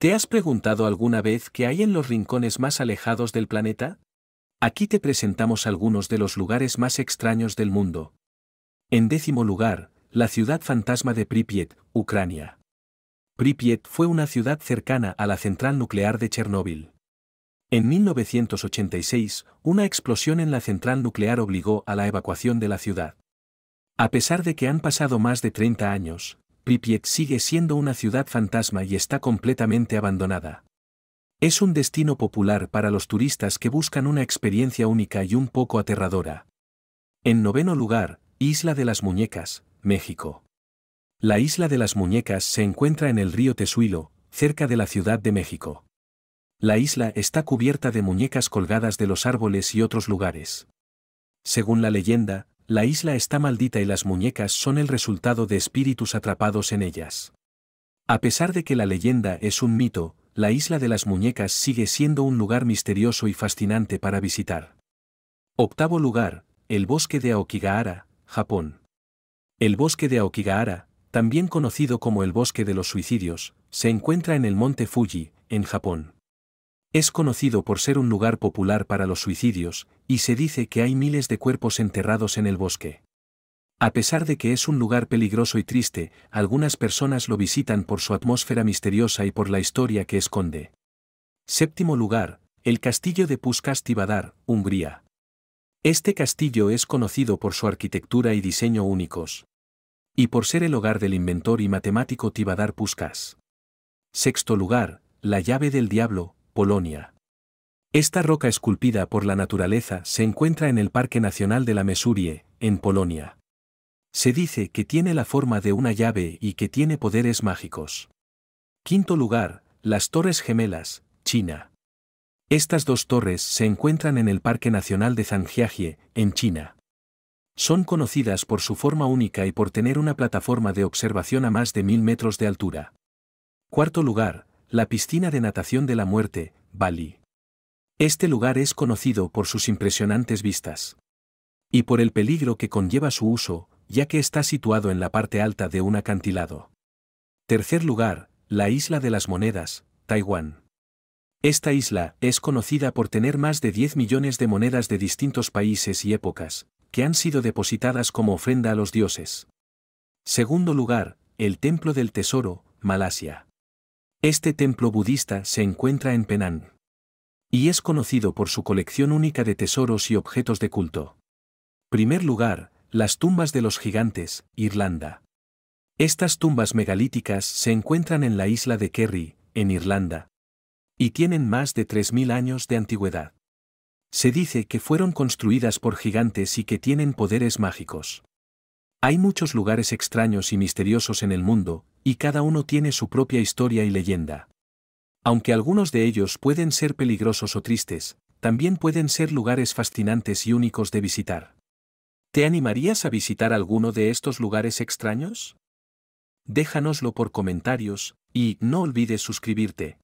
¿Te has preguntado alguna vez qué hay en los rincones más alejados del planeta? Aquí te presentamos algunos de los lugares más extraños del mundo. En décimo lugar, la ciudad fantasma de Pripyat, Ucrania. Pripyat fue una ciudad cercana a la central nuclear de Chernóbil. En 1986, una explosión en la central nuclear obligó a la evacuación de la ciudad. A pesar de que han pasado más de 30 años, Bipiet sigue siendo una ciudad fantasma y está completamente abandonada. Es un destino popular para los turistas que buscan una experiencia única y un poco aterradora. En noveno lugar, Isla de las Muñecas, México. La Isla de las Muñecas se encuentra en el río Tezuilo, cerca de la Ciudad de México. La isla está cubierta de muñecas colgadas de los árboles y otros lugares. Según la leyenda, la isla está maldita y las muñecas son el resultado de espíritus atrapados en ellas. A pesar de que la leyenda es un mito, la isla de las muñecas sigue siendo un lugar misterioso y fascinante para visitar. Octavo lugar, el bosque de Aokigahara, Japón. El bosque de Aokigahara, también conocido como el bosque de los suicidios, se encuentra en el monte Fuji, en Japón. Es conocido por ser un lugar popular para los suicidios, y se dice que hay miles de cuerpos enterrados en el bosque. A pesar de que es un lugar peligroso y triste, algunas personas lo visitan por su atmósfera misteriosa y por la historia que esconde. Séptimo lugar, el castillo de Tivadar, Hungría. Este castillo es conocido por su arquitectura y diseño únicos. Y por ser el hogar del inventor y matemático Tivadar Puskas. Sexto lugar, la llave del diablo, Polonia. Esta roca esculpida por la naturaleza se encuentra en el Parque Nacional de la Mesurie, en Polonia. Se dice que tiene la forma de una llave y que tiene poderes mágicos. Quinto lugar, las Torres Gemelas, China. Estas dos torres se encuentran en el Parque Nacional de Zhangjiajie, en China. Son conocidas por su forma única y por tener una plataforma de observación a más de mil metros de altura. Cuarto lugar, la piscina de natación de la muerte, Bali. Este lugar es conocido por sus impresionantes vistas. Y por el peligro que conlleva su uso, ya que está situado en la parte alta de un acantilado. Tercer lugar, la isla de las monedas, Taiwán. Esta isla es conocida por tener más de 10 millones de monedas de distintos países y épocas, que han sido depositadas como ofrenda a los dioses. Segundo lugar, el Templo del Tesoro, Malasia. Este templo budista se encuentra en Penang. Y es conocido por su colección única de tesoros y objetos de culto. Primer lugar, las tumbas de los gigantes, Irlanda. Estas tumbas megalíticas se encuentran en la isla de Kerry, en Irlanda. Y tienen más de 3.000 años de antigüedad. Se dice que fueron construidas por gigantes y que tienen poderes mágicos. Hay muchos lugares extraños y misteriosos en el mundo, y cada uno tiene su propia historia y leyenda. Aunque algunos de ellos pueden ser peligrosos o tristes, también pueden ser lugares fascinantes y únicos de visitar. ¿Te animarías a visitar alguno de estos lugares extraños? Déjanoslo por comentarios y no olvides suscribirte.